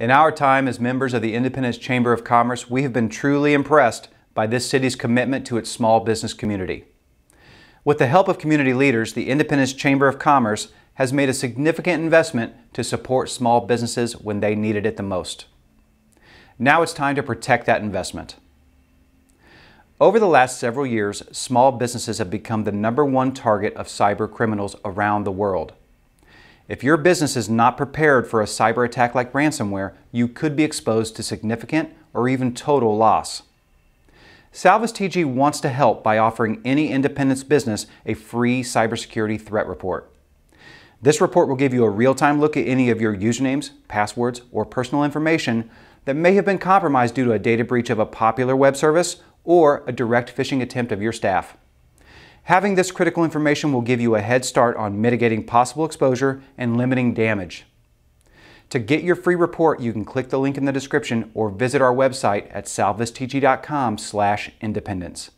In our time as members of the Independence Chamber of Commerce, we have been truly impressed by this city's commitment to its small business community. With the help of community leaders, the Independence Chamber of Commerce has made a significant investment to support small businesses when they needed it the most. Now it's time to protect that investment. Over the last several years, small businesses have become the number one target of cyber criminals around the world. If your business is not prepared for a cyber attack like ransomware, you could be exposed to significant or even total loss. Salvis TG wants to help by offering any independent business a free cybersecurity threat report. This report will give you a real-time look at any of your usernames, passwords, or personal information that may have been compromised due to a data breach of a popular web service or a direct phishing attempt of your staff. Having this critical information will give you a head start on mitigating possible exposure and limiting damage. To get your free report, you can click the link in the description or visit our website at salvestg.com/independence.